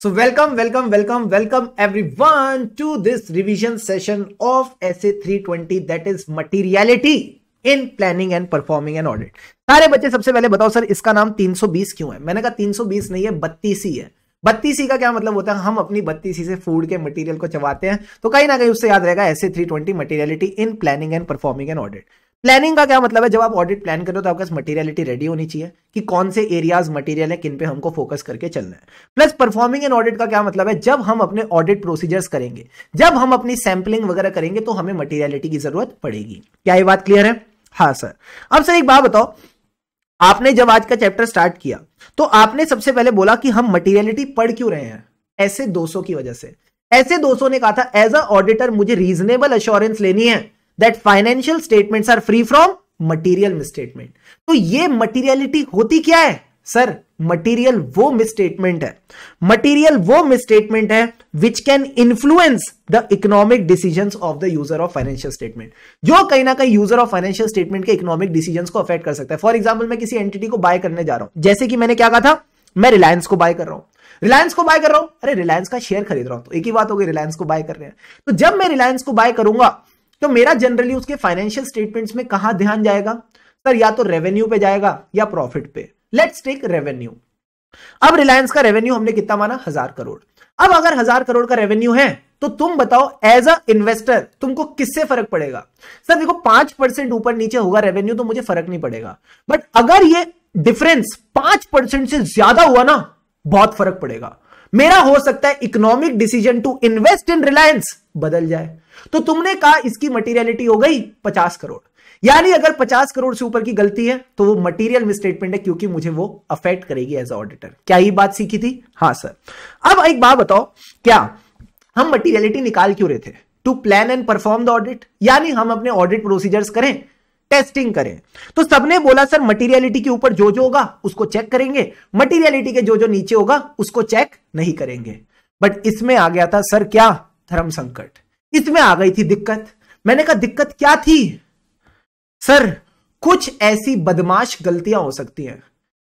So welcome, welcome, welcome, welcome everyone to this revision session of SA 320 that is materiality in planning and performing an audit. सारे बच्चे सबसे पहले बताओ sir इसका नाम 320 क्यों है मैंने कहा 320 नहीं है बत्तीस ही है बत्तीसी का क्या मतलब होता है हम अपनी बत्तीसी से फूड के मटेरियल को चबाते हैं तो कहीं ना कहीं उससे याद रहेगा ऐसे 320 materiality in planning and performing and audit planning का क्या मतलब है जब आप ऑडिट प्लान कर रहे हो तो आपके पास मटेरियलिटी रेडी होनी चाहिए कि कौन से एरियाज मटेरियल है किन पे हमको फोकस करके चलना है प्लस परफॉर्मिंग एन ऑडिट का क्या मतलब है जब हम अपने ऑडिट प्रोसीजर्स करेंगे जब हम अपनी सैम्पलिंग वगैरह करेंगे तो हमें मटेरियलिटी की जरूरत पड़ेगी क्या ये बात क्लियर है हाँ सर अब सर एक बात बताओ आपने जब आज का चैप्टर स्टार्ट किया तो आपने सबसे पहले बोला कि हम मटेरियलिटी पढ़ क्यों रहे हैं ऐसे दोस्तों की वजह से ऐसे दोस्तों ने कहा था एज अ ऑडिटर मुझे रीजनेबल अश्योरेंस लेनी है that financial statements are free from material misstatement तो ये मटेरियलिटी होती क्या है सर मटेरियल वो मिसस्टेटमेंट है मटेरियल वो मिसस्टेटमेंट है which can influence the economic decisions of the user of financial statement जो कहीं ना कहीं यूजर ऑफ फाइनेंशियल स्टेटमेंट के इकोनॉमिक डिसीजंस को अफेक्ट कर सकता है फॉर एग्जाम्पल मैं किसी एंटिटी को बाय करने जा रहा हूं जैसे कि मैंने क्या कहा था मैं रिलायंस को बाय कर रहा हूं रिलायंस को बाय कर रहा हूं अरे रिलायंस का शेयर खरीद रहा हूं तो एक ही बात होगी रिलायंस को बाय कर रहे हैं तो जब मैं रिलायंस को बाय करूंगा तो मेरा जनरली उसके फाइनेंशियल स्टेटमेंट्स में कहा ध्यान जाएगा सर या तो रेवेन्यू पे जाएगा या प्रॉफिट पे लेट्स टेक रेवेन्यू अब रिलायंस का रेवेन्यू हमने कितना माना हजार करोड़ अब अगर हजार करोड़ का रेवेन्यू है तो तुम बताओ एज अ इन्वेस्टर तुमको किससे फर्क पड़ेगा सर देखो पांच परसेंट ऊपर नीचे होगा रेवेन्यू तो मुझे फर्क नहीं पड़ेगा बट अगर ये डिफरेंस पांच परसेंट से ज्यादा हुआ ना बहुत फर्क पड़ेगा मेरा हो सकता है economic decision to invest in Reliance बदल जाए तो तुमने कहा इसकी मटेरियलिटी हो गई पचास करोड़ यानी अगर पचास करोड़ से ऊपर की गलती है तो वो मटेरियल मिसस्टेटमेंट है क्योंकि मुझे वो अफेक्ट करेगी एज ऑडिटर क्या ये बात सीखी थी हाँ सर अब एक बात बताओ क्या हम मटेरियलिटी निकाल क्यों रहे थे to plan and perform the audit यानी हम अपने ऑडिट प्रोसीजर्स करें टेस्टिंग करें तो सबने बोला सर मटेरियलिटी के ऊपर जो जो होगा उसको चेक करेंगे मटेरियलिटी के जो जो नीचे होगा उसको चेक नहीं करेंगे बट इसमें आ गया था सर क्या धर्म संकट इसमें आ गई थी दिक्कत मैंने कहा दिक्कत क्या थी सर कुछ ऐसी बदमाश गलतियां हो सकती हैं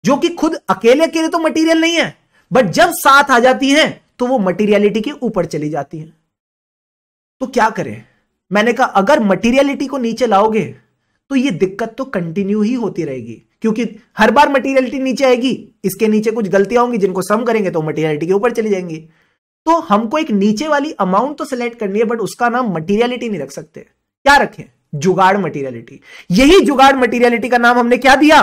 जो कि खुद अकेले अकेले तो मटेरियल नहीं है बट जब साथ आ जाती हैं तो वो मटेरियलिटी के ऊपर चली जाती हैं तो क्या करें मैंने कहा अगर मटेरियलिटी को नीचे लाओगे तो ये दिक्कत तो कंटिन्यू ही होती रहेगी क्योंकि हर बार मटेरियलिटी नीचे आएगी इसके नीचे कुछ गलतियां होंगी जिनको सम करेंगे तो मटेरियलिटी के ऊपर चली जाएंगी तो हमको एक नीचे वाली अमाउंट तो सिलेक्ट करनी है बट उसका नाम मटीरियलिटी नहीं रख सकते क्या रखें जुगाड़ मटीरियलिटी यही जुगाड़ मटीरियलिटी का नाम हमने क्या दिया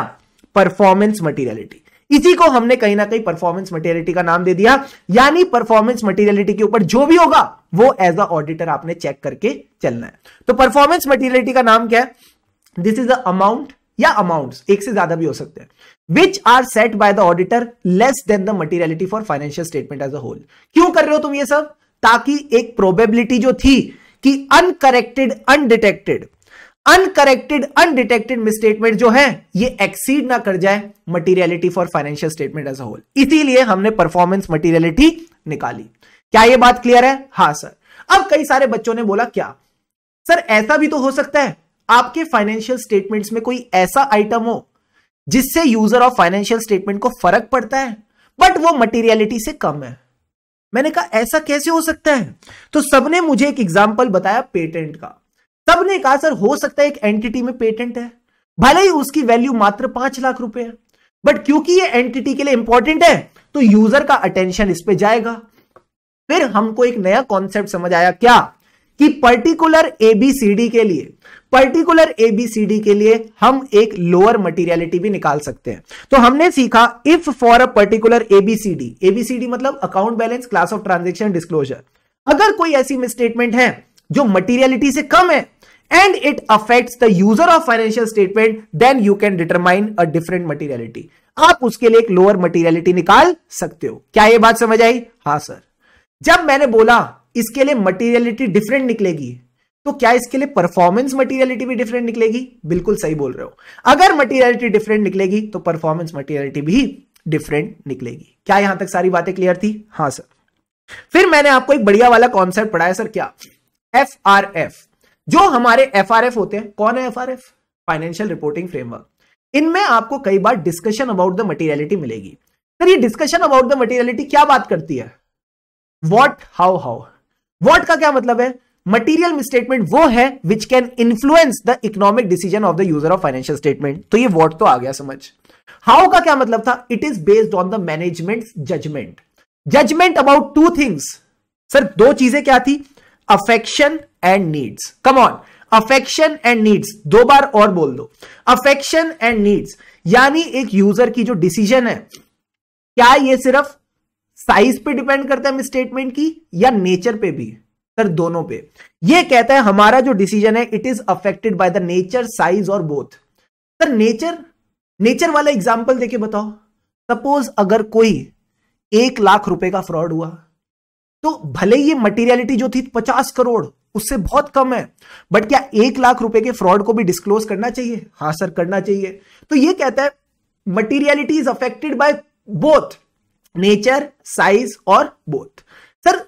परफॉर्मेंस मटीरियलिटी इसी को हमने कहीं ना कहीं परफॉर्मेंस मटेरियलिटी का नाम दे दिया यानी परफॉर्मेंस मटेरियलिटी के ऊपर जो भी होगा वो एज अ ऑडिटर आपने चेक करके चलना है तो परफॉर्मेंस मटेरियलिटी का नाम क्या है दिस इज द अमाउंट या अमाउंट एक से ज्यादा भी हो सकते हैं which are set by the auditor less than the materiality for financial statement as a whole क्यों कर रहे हो तुम ये सब ताकि एक प्रोबेबिलिटी जो थी कि uncorrected undetected uncorrected undetected misstatement जो है ये एक्सीड ना कर जाए materiality for financial statement as a whole इसीलिए हमने परफॉर्मेंस मटीरियलिटी निकाली क्या ये बात क्लियर है हाँ सर अब कई सारे बच्चों ने बोला क्या सर ऐसा भी तो हो सकता है आपके फाइनेंशियल स्टेटमेंट्स में कोई ऐसा आइटम हो जिससे यूजर ऑफ फाइनेंशियल स्टेटमेंट को फर्क पड़ता है बट वो मटेरियलिटी से कम है मैंने कहा ऐसा कैसे हो सकता है तो सबने मुझे एक एग्जाम्पल बताया पेटेंट का सबने कहा सर हो सकता है एक एंटिटी में पेटेंट है भले ही उसकी वैल्यू मात्र पांच लाख रुपए है बट क्योंकि ये एंटिटी के लिए इंपॉर्टेंट है तो यूजर का अटेंशन इस पे जाएगा फिर हमको एक नया कॉन्सेप्ट समझ आया क्या कि पर्टिकुलर एबीसीडी के लिए पर्टिकुलर एबीसीडी के लिए हम एक लोअर मटेरियलिटी भी निकाल सकते हैं तो हमने सीखा if for a particular ABCD ABCD मतलब account balance class of transaction disclosure अगर कोई ऐसी मिसस्टेटमेंट है जो मटीरियलिटी से कम है and it affect the user of financial statement then you can determine a different materiality आप उसके लिए एक लोअर मटेरियलिटी निकाल सकते हो क्या यह बात समझ आई हाँ सर जब मैंने बोला इसके लिए मटेरियलिटी डिफरेंट निकलेगी तो क्या इसके लिए परफॉर्मेंस मटेरियलिटी भी डिफरेंट निकलेगी बिल्कुल सही बोल रहे हो अगर मटेरियलिटी डिफरेंट निकलेगी तो परफॉर्मेंस मटेरियलिटी भी डिफरेंट निकलेगी क्या यहां तक सारी बातें क्लियर थी हाँ सर फिर मैंने आपको एक बढ़िया वाला कॉन्सेप्ट पढ़ाया सर क्या एफ आर एफ जो हमारे एफ आर एफ होते हैं कौन है F R F financial reporting framework इनमें आपको कई बार डिस्कशन अबाउट द मटेरियलिटी मिलेगी सर ये डिस्कशन अबाउट द मटेरियलिटी क्या बात करती है वॉट हाउ हाउ वॉट का क्या मतलब है मटीरियल स्टेटमेंट वो है which can influence the economic decision of the user of financial statement तो ये वॉट तो आ गया समझ हाउ का क्या मतलब था it is based on the management judgement judgement about two things sir दो चीजें क्या थी affection and needs come on affection and needs दो बार और बोल दो अफेक्शन एंड नीड्स यानी एक यूजर की जो डिसीजन है क्या ये सिर्फ साइज पे डिपेंड करता है हम स्टेटमेंट की या नेचर पे भी सर दोनों पे ये कहता है हमारा जो डिसीजन है it is affected by the nature size और बोथ सर नेचर नेचर वाला एग्जाम्पल देके बताओ सपोज अगर कोई एक लाख रुपए का फ्रॉड हुआ तो भले ये मटेरियलिटी जो थी पचास करोड़ उससे बहुत कम है बट क्या एक लाख रुपए के फ्रॉड को भी डिस्क्लोज करना चाहिए हाँ सर करना चाहिए तो ये कहता है materiality is affected by both nature size और बोथ सर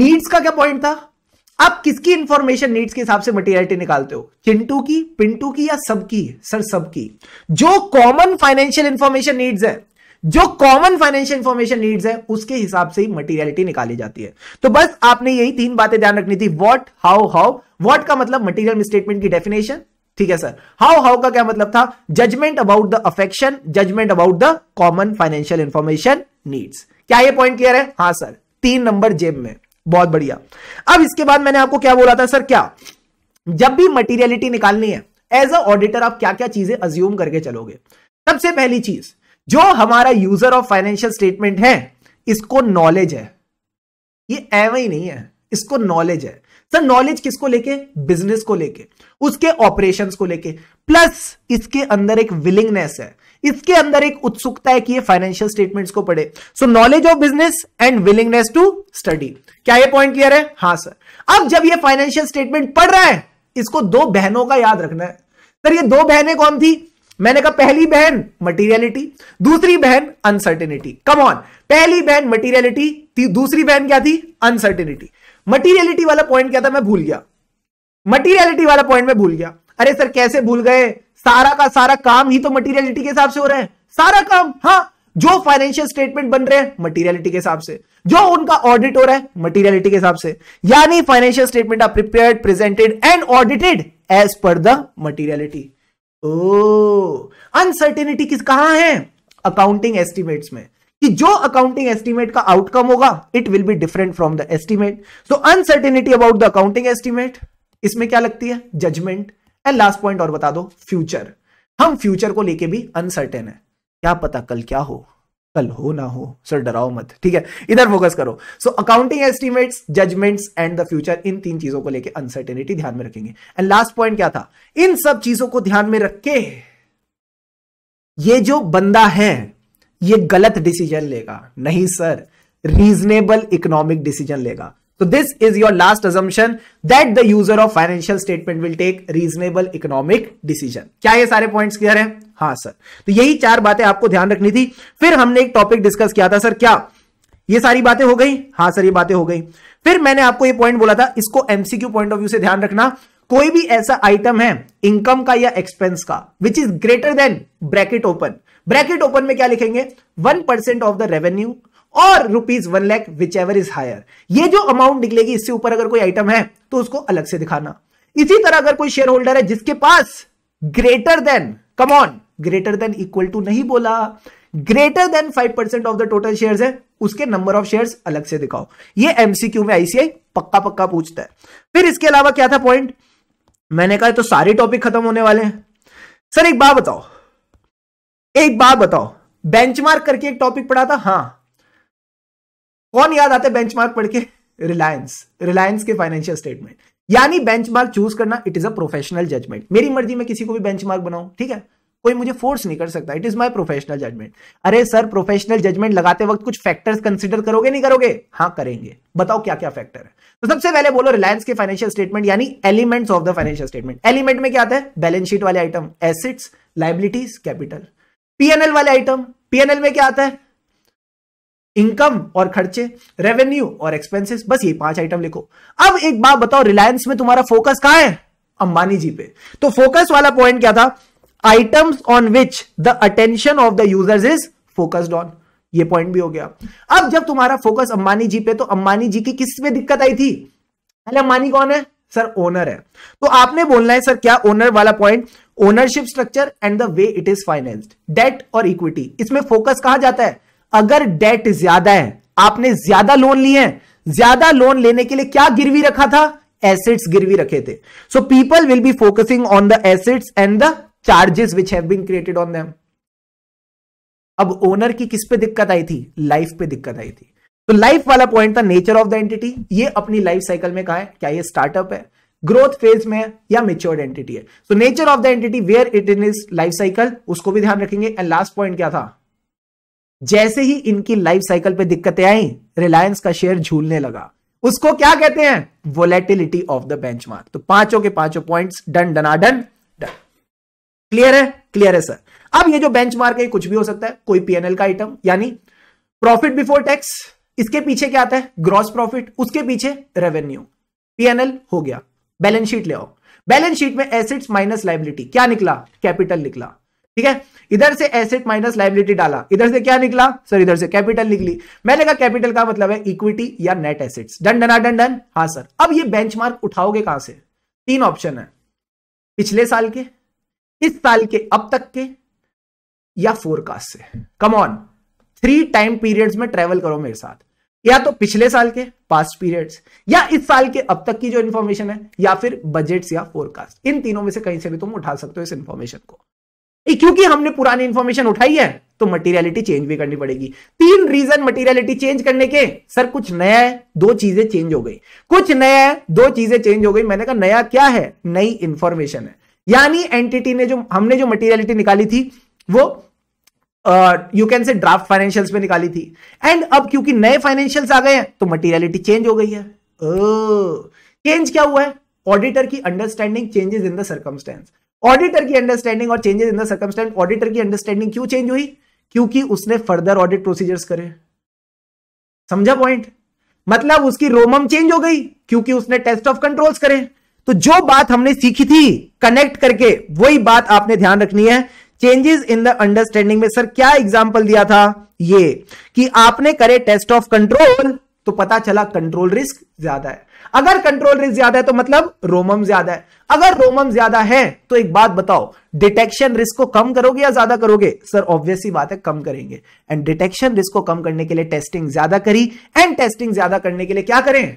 नीड्स का क्या पॉइंट था आप किसकी इंफॉर्मेशन नीड्स के हिसाब से मटेरियलिटी निकालते हो चिंटू की पिंटू की या सबकी सर सबकी जो कॉमन फाइनेंशियल इंफॉर्मेशन नीड्स है जो कॉमन फाइनेंशियल इंफॉर्मेशन नीड्स है उसके हिसाब से ही मटेरियलिटी निकाली जाती है तो बस आपने यही तीन बातें ध्यान रखनी थी व्हाट हाउ हाउ व्हाट का मतलब मटेरियल स्टेटमेंट की डेफिनेशन ठीक है सर हाउ हाउ का क्या मतलब था judgement about the affection judgement about the common financial information needs क्या ये पॉइंट क्लियर है हाँ सर तीन नंबर जेब में बहुत बढ़िया अब इसके बाद मैंने आपको क्या बोला था सर क्या जब भी मटीरियलिटी निकालनी है एज अ ऑडिटर आप क्या क्या चीजें अज्यूम करके चलोगे सबसे पहली चीज जो हमारा यूजर ऑफ फाइनेंशियल स्टेटमेंट है इसको नॉलेज है ये एवं ही नहीं है इसको नॉलेज है सर नॉलेज किसको लेके बिजनेस को लेके उसके ऑपरेशंस को लेके प्लस इसके अंदर एक विलिंगनेस है इसके अंदर एक उत्सुकता है कि ये फाइनेंशियल स्टेटमेंट्स को पढ़े so knowledge of business and willingness to study क्या ये पॉइंट क्लियर है हाँ सर अब जब ये फाइनेंशियल स्टेटमेंट पढ़ रहा है इसको दो बहनों का याद रखना है सर ये दो बहनें कौन थी मैंने कहा पहली बहन मटीरियलिटी दूसरी बहन अनसर्टेनिटी कम ऑन पहली बहन मटीरियलिटी दूसरी बहन क्या थी अनसर्टेनिटी मटीरियलिटी वाला पॉइंट क्या था मैं भूल गया मटीरियलिटी वाला पॉइंट मैं भूल गया अरे सर कैसे भूल गए सारा का सारा काम ही तो मटीरियलिटी के हिसाब से हो रहे हैं सारा काम हाँ जो फाइनेंशियल स्टेटमेंट बन रहे हैं मटीरियलिटी के हिसाब से जो उनका ऑडिट हो रहा है मटीरियलिटी के हिसाब से यानी financial statement are prepare presented and audited as per the materiality oh uncertainty किस कहां है अकाउंटिंग एस्टिमेट्स में कि जो अकाउंटिंग एस्टीमेट का आउटकम होगा it will be different from the estimate so uncertainty about the accounting estimate इसमें क्या लगती है जजमेंट एंड लास्ट पॉइंट और बता दो फ्यूचर हम फ्यूचर को लेके भी अनसर्टेन है क्या पता कल क्या हो कल हो ना हो सर डराओ मत ठीक है इधर फोकस करो so accounting estimate judgements and the future इन तीन चीजों को लेके अनसर्टेनिटी ध्यान में रखेंगे एंड लास्ट पॉइंट क्या था इन सब चीजों को ध्यान में रख के ये जो बंदा है ये गलत डिसीजन लेगा नहीं सर रीजनेबल इकोनॉमिक डिसीजन लेगा तो this is your last assumption that the user of financial statement will take reasonable economic decision क्या ये सारे पॉइंट्स क्लियर है हाँ सर तो यही चार बातें आपको ध्यान रखनी थी फिर हमने एक टॉपिक डिस्कस किया था सर क्या ये सारी बातें हो गई हाँ सर ये बातें हो गई फिर मैंने आपको ये पॉइंट बोला था इसको एमसीक्यू पॉइंट ऑफ व्यू से ध्यान रखना कोई भी ऐसा आइटम है इनकम का या एक्सपेंस का which is greater than bracket open bracket open में क्या लिखेंगे one percent of the revenue और rupees one lakh whichever is higher ये जो अमाउंट निकलेगी इससे ऊपर अगर कोई आइटम है तो उसको अलग से दिखाना इसी तरह अगर कोई शेयर होल्डर है जिसके पास greater than come on greater than equal to नहीं बोला greater than five percent of the total share है उसके नंबर ऑफ शेयर अलग से दिखाओ ये एमसीक्यू में आईसीआई पक्का पक्का पूछता है फिर इसके अलावा क्या था पॉइंट मैंने कहा तो सारे टॉपिक खत्म होने वाले हैं सर एक बात बताओ एक बात बताओ बेंचमार्क करके एक टॉपिक पढ़ा था हाँ कौन याद आता है बेंचमार्क पढ़ के रिलायंस रिलायंस के फाइनेंशियल स्टेटमेंट यानी बेंचमार्क चूज करना it is a professional judgement मेरी मर्जी में किसी को भी बेंचमार्क बनाऊं ठीक है कोई मुझे फोर्स नहीं कर सकता it is my professional judgement अरे सर प्रोफेशनल जजमेंट लगाते वक्त कुछ फैक्टर्स कंसिडर करोगे नहीं करोगे हाँ करेंगे बताओ क्या क्या फैक्टर है तो सबसे पहले बोलो रिलायंस के फाइनेंशियल स्टेटमेंट यानी elements of the financial statement element में क्या आता है बैलेंस शीट वाले item assets liabilities capital PNL वाले आइटम पीएनएल में क्या आता है इनकम और खर्चे रेवेन्यू और एक्सपेंसेस बस ये पांच आइटम लिखो अब एक बात बताओ रिलायंस में तुम्हारा फोकस कहां है अंबानी जी पे तो फोकस वाला पॉइंट क्या था items on which the attention of the users is focused on ये पॉइंट भी हो गया अब जब तुम्हारा फोकस अंबानी जी पे तो अंबानी जी की किस में दिक्कत आई थी पहले अंबानी कौन है सर ओनर है तो आपने बोलना है सर क्या ओनर वाला point ownership structure and the way it is financed debt और इक्विटी इसमें फोकस कहा जाता है अगर डेट ज्यादा है आपने ज्यादा लोन लिए हैं ज्यादा लोन लेने के लिए क्या गिरवी रखा था एसेट्स गिरवी रखे थे so people will be focusing on the assets and the charges which have been created on them अब ओनर की किस पे दिक्कत आई थी लाइफ पे दिक्कत आई थी तो लाइफ वाला पॉइंट था नेचर ऑफ द एंटिटी ये अपनी लाइफ साइकिल में कहा है क्या ये स्टार्टअप है ग्रोथ फेज में है या मेच्योर्ड एंटिटी है so nature of the entity where it in is life cycle उसको भी ध्यान रखेंगे एंड लास्ट पॉइंट क्या था जैसे ही इनकी लाइफ साइकिल पे दिक्कतें आई रिलायंस का शेयर झूलने लगा उसको क्या कहते हैं वोलेटिलिटी ऑफ द बेंचमार्क तो पांचों के पांचों point done done done done clear है क्लियर है सर अब ये जो मार्क है कुछ भी हो सकता है कोई पीएनएल का आइटम यानी प्रॉफिट बिफोर टैक्स इसके पीछे क्या आता है ग्रॉस प्रॉफिट उसके पीछे रेवेन्यू पीएनएल हो गया बैलेंस शीट ले आओ बैलेंस शीट में एसेट्स माइनस लाइबिलिटी क्या निकला कैपिटल निकला ठीक है इधर से एसेट माइनस लाइबिलिटी डाला इधर से क्या निकला सर इधर से कैपिटल निकली मैंने कहा कैपिटल का मतलब है इक्विटी या net assets done done done done हाँ सर अब ये मार्क उठाओगे कहां से तीन ऑप्शन है पिछले साल के इस साल के अब तक के या फोरकास्ट से come on three time periods में ट्रेवल करो मेरे साथ या तो पिछले साल के पास्ट पीरियड्स या इस साल के अब तक की जो इन्फॉर्मेशन है या फिर बजट्स या फोरकास्ट इन तीनों में से कहीं से भी तुम उठा सकते हो इस इन्फॉर्मेशन को क्योंकि हमने पुरानी इन्फॉर्मेशन उठाई है तो मटेरियलिटी चेंज भी करनी पड़ेगी तीन रीजन मटेरियलिटी चेंज करने के सर कुछ नया है दो चीजें चेंज हो गई कुछ नया है दो चीजें चेंज हो गई मैंने कहा नया क्या है नई इंफॉर्मेशन है यानी एंटिटी ने जो हमने जो मटेरियलिटी निकाली थी वो you can say draft financials में निकाली थी एंड अब क्योंकि नए फाइनेंशियल्स आ गए हैं तो मटीरियलिटी चेंज हो गई है चेंज क्या हुआ है ऑडिटर की understanding changes in the circumstance auditor की अंडरस्टैंडिंग और changes in the circumstance auditor की अंडरस्टैंडिंग क्यों चेंज हुई क्योंकि उसने फर्दर ऑडिट प्रोसीजर्स करे समझा पॉइंट मतलब उसकी रोमम चेंज हो गई क्योंकि उसने टेस्ट ऑफ कंट्रोल्स करे तो जो बात हमने सीखी थी कनेक्ट करके वही बात आपने ध्यान रखनी है चेंजेस इन द अंडरस्टैंडिंग में सर क्या एग्जाम्पल दिया था ये कि आपने करे टेस्ट ऑफ कंट्रोल तो पता चला कंट्रोल रिस्क ज्यादा है अगर कंट्रोल रिस्क ज्यादा है तो मतलब रोमम ज्यादा है अगर रोमम ज्यादा है तो एक बात बताओ डिटेक्शन रिस्क को कम करोगे या ज्यादा करोगे सर ऑब्वियसली बात है कम करेंगे एंड डिटेक्शन रिस्क को कम करने के लिए टेस्टिंग ज्यादा करी एंड टेस्टिंग ज्यादा करने के लिए क्या करें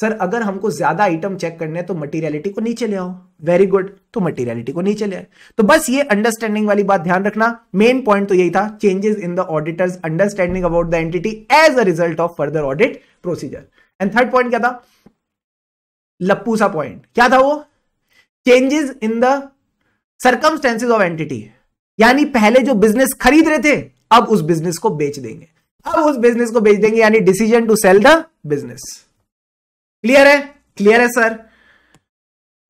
सर अगर हमको ज्यादा आइटम चेक करने हैं तो मटेरियलिटी को नीचे ले आओ वेरी गुड तो मटेरियलिटी को नीचे ले आए तो बस ये अंडरस्टैंडिंग वाली बात ध्यान रखना मेन पॉइंट तो यही था changes in the auditors understanding about the entity as a result of further audit procedure and third point क्या था लप्पू सा पॉइंट क्या था वो changes in the circumstances of entity यानी पहले जो बिजनेस खरीद रहे थे अब उस बिजनेस को बेच देंगे अब उस बिजनेस को बेच देंगे यानी decision to sell the business clear है क्लियर है सर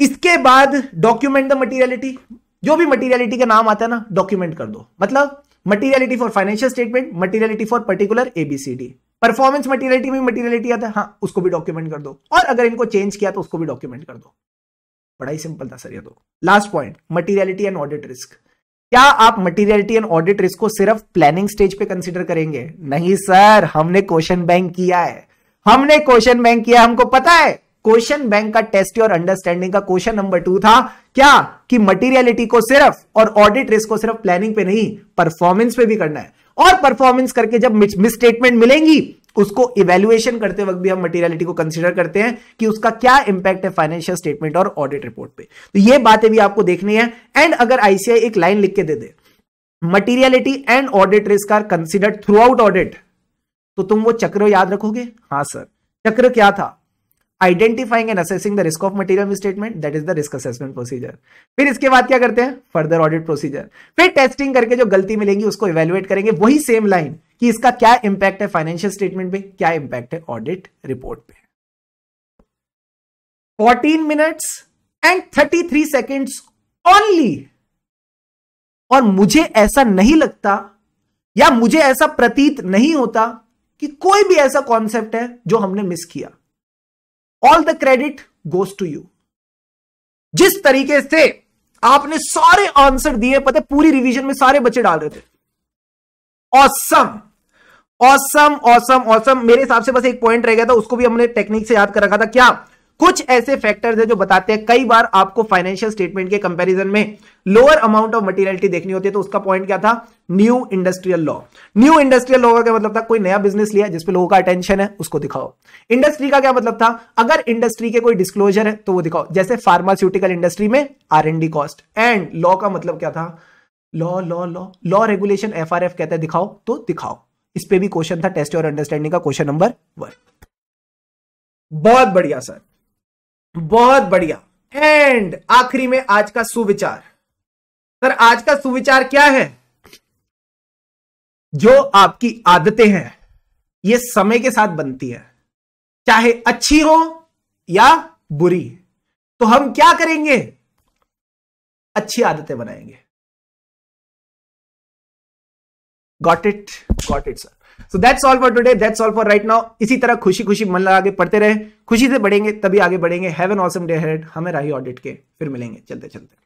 इसके बाद डॉक्यूमेंट द मटीरियलिटी जो भी मटीरियलिटी का नाम आता है ना डॉक्यूमेंट कर दो मतलब materiality for financial statement materiality for particular ABCD performance materiality में मटीरियलिटी आता है हाँ उसको भी डॉक्यूमेंट कर दो और अगर इनको चेंज किया तो उसको भी डॉक्यूमेंट कर दो बड़ा ही सिंपल था सर ये तो last point materiality and audit risk क्या आप मटीरियलिटी एंड ऑडिट रिस्क को सिर्फ प्लानिंग स्टेज पे कंसिडर करेंगे नहीं सर हमने क्वेश्चन बैंक किया है हमने क्वेश्चन बैंक किया हमको पता है क्वेश्चन बैंक का टेस्ट और अंडरस्टैंडिंग का क्वेश्चन नंबर टू था क्या कि मटेरियलिटी को सिर्फ और ऑडिट रिस्क को सिर्फ प्लानिंग पे नहीं परफॉर्मेंस पे भी करना है और परफॉर्मेंस करके जब मिसस्टेटमेंट मिलेंगी उसको इवेल्युएशन करते वक्त भी हम मटेरियलिटी को कंसीडर करते हैं कि उसका क्या इंपैक्ट है फाइनेंशियल स्टेटमेंट और ऑडिट रिपोर्ट पे तो ये बातें भी आपको देखनी है एंड अगर आईसीआई एक लाइन लिख के दे दे materiality and audit risk are considered throughout audit तो तुम वो चक्र याद रखोगे हाँ सर चक्र क्या था identifying and assessing the risk of material statement that is the risk assessment procedure फिर इसके बाद क्या करते हैं फर्दर ऑडिट प्रोसीजर फिर टेस्टिंग करके जो गलती मिलेंगी उसको इवेल्युएट करेंगे वही सेम लाइन कि इसका क्या इंपैक्ट है फाइनेंशियल स्टेटमेंट पे क्या इंपैक्ट है ऑडिट रिपोर्ट पे 14 मिनट्स एंड 33 सेकंड्स ओनली और मुझे ऐसा नहीं लगता या मुझे ऐसा प्रतीत नहीं होता कि कोई भी ऐसा कॉन्सेप्ट है जो हमने मिस किया all the credit goes to you जिस तरीके से आपने सारे आंसर दिए पता पूरी रिवीजन में सारे बच्चे डाल रहे थे ऑसम ऑसम ऑसम ऑसम मेरे हिसाब से बस एक पॉइंट रह गया था उसको भी हमने टेक्निक से याद कर रखा था क्या कुछ ऐसे फैक्टर्स है जो बताते हैं कई बार आपको फाइनेंशियल स्टेटमेंट के कंपैरिजन में लोअर अमाउंट ऑफ मटेरियलिटी देखनी होती है तो उसका पॉइंट क्या था new industrial law new industrial law का क्या मतलब था कोई नया बिजनेस लिया जिसपे लोगों का अटेंशन है उसको दिखाओ इंडस्ट्री का क्या मतलब था अगर इंडस्ट्री के कोई डिस्क्लोजर है तो वो दिखाओ जैसे फार्मास्यूटिकल इंडस्ट्री में आर कॉस्ट एंड लॉ का मतलब क्या था law law law law regulation F R F कहते हैं दिखाओ तो दिखाओ इस पे भी क्वेश्चन था टेस्ट और अंडरस्टैंडिंग का क्वेश्चन नंबर वन बहुत बढ़िया सर बहुत बढ़िया एंड आखिरी में आज का सुविचार सर आज का सुविचार क्या है जो आपकी आदतें हैं ये समय के साथ बनती है चाहे अच्छी हो या बुरी तो हम क्या करेंगे अच्छी आदतें बनाएंगे got it got it sir so that's all for today that's all for right now इसी तरह खुशी खुशी मन लगा के पढ़ते रहे खुशी से बढ़ेंगे तभी आगे बढ़ेंगे हैव एन ऑसम डे हेड हमें राही ऑडिट के फिर मिलेंगे चलते चलते